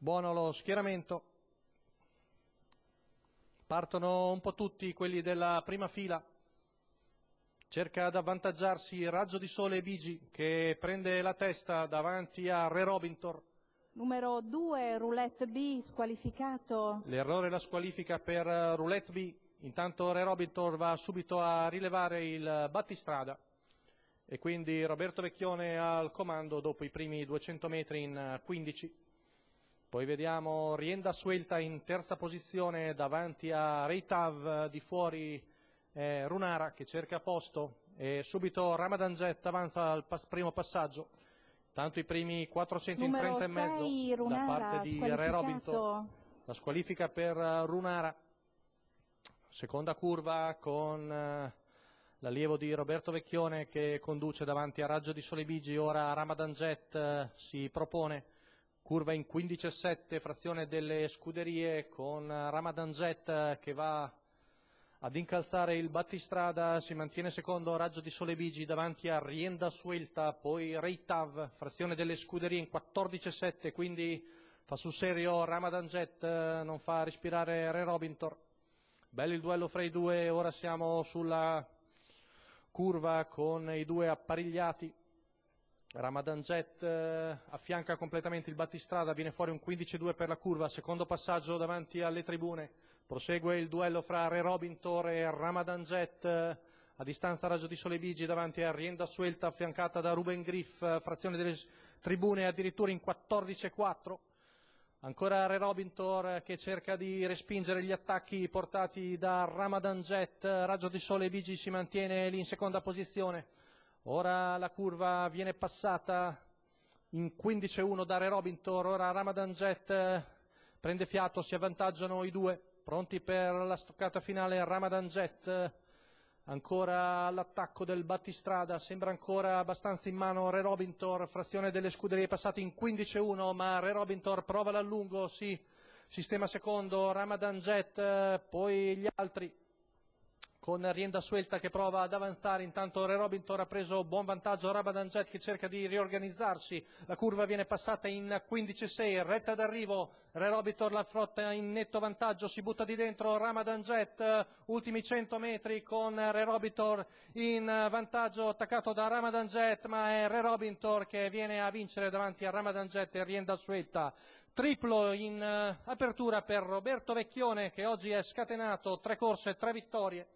Buono lo schieramento. Partono un po' tutti quelli della prima fila. Cerca ad avvantaggiarsi Raggio di Sole e Bigi che prende la testa davanti a Re Robintor. Numero 2, Roulette B, squalificato. L'errore la squalifica per eh, Roulette B. Intanto Re Robintor va subito a rilevare il battistrada e quindi Roberto Vecchione al comando dopo i primi 200 metri in 15. Eh, poi vediamo Rienda Suelta in terza posizione davanti a Reitav di fuori eh, Runara che cerca posto e subito Ramadan Jet avanza al pas primo passaggio. Tanto i primi 400 Numero in 30 e mezzo Runara, da parte di Re Robinton. La squalifica per eh, Runara. Seconda curva con eh, l'allievo di Roberto Vecchione che conduce davanti a Raggio di Solebigi. Ora Ramadan Jet eh, si propone curva in 15,7 frazione delle Scuderie con Ramadan Jet che va ad incalzare il battistrada, si mantiene secondo Raggio di Sole Bigi davanti a Rienda Suelta, poi Reitav, frazione delle Scuderie in 14,7, quindi fa sul serio Ramadan Jet, non fa respirare Re Robintor. Bello il duello fra i due, ora siamo sulla curva con i due apparigliati. Ramadan Jet eh, affianca completamente il battistrada, viene fuori un 15-2 per la curva, secondo passaggio davanti alle tribune, prosegue il duello fra Re Robin Tor e Ramadan Jet eh, a distanza a raggio di sole bigi davanti a Rienda Suelta affiancata da Ruben Griff, eh, frazione delle tribune addirittura in 14-4. Ancora Re Robintor eh, che cerca di respingere gli attacchi portati da Ramadan Jet, eh, Raggio di Sole bigi si mantiene lì in seconda posizione ora la curva viene passata in 15-1 da Re Robintor, ora Ramadan Jet eh, prende fiato, si avvantaggiano i due, pronti per la stoccata finale Ramadan Jet, eh, ancora all'attacco del battistrada, sembra ancora abbastanza in mano Re Robintor, frazione delle scuderie passate in 15-1, ma Re Robintor prova l'allungo, sì, sistema secondo, Ramadan Jet, eh, poi gli altri con Rienda Suelta che prova ad avanzare, intanto Re Robintor ha preso buon vantaggio, Jet che cerca di riorganizzarsi, la curva viene passata in 15-6, retta d'arrivo, Re Robintor la frotta in netto vantaggio, si butta di dentro Ramadan Jet, ultimi 100 metri con Re Robintor in vantaggio attaccato da Ramadan Jet, ma è Re Robintor che viene a vincere davanti a Ramadan Jet e Rienda Suelta triplo in eh, apertura per Roberto Vecchione che oggi è scatenato, tre corse, tre vittorie.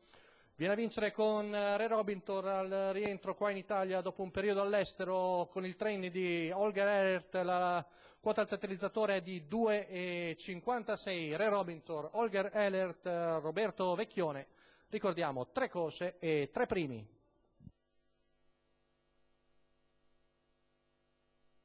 Viene a vincere con eh, Re Robinson al rientro qua in Italia dopo un periodo all'estero con il trend di Holger Ehrert, la quota al totalizzatore è di 2,56. Re Robinson, Holger Ehrert, eh, Roberto Vecchione. Ricordiamo tre corse e tre primi.